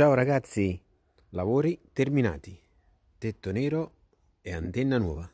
Ciao ragazzi! Lavori terminati, tetto nero e antenna nuova.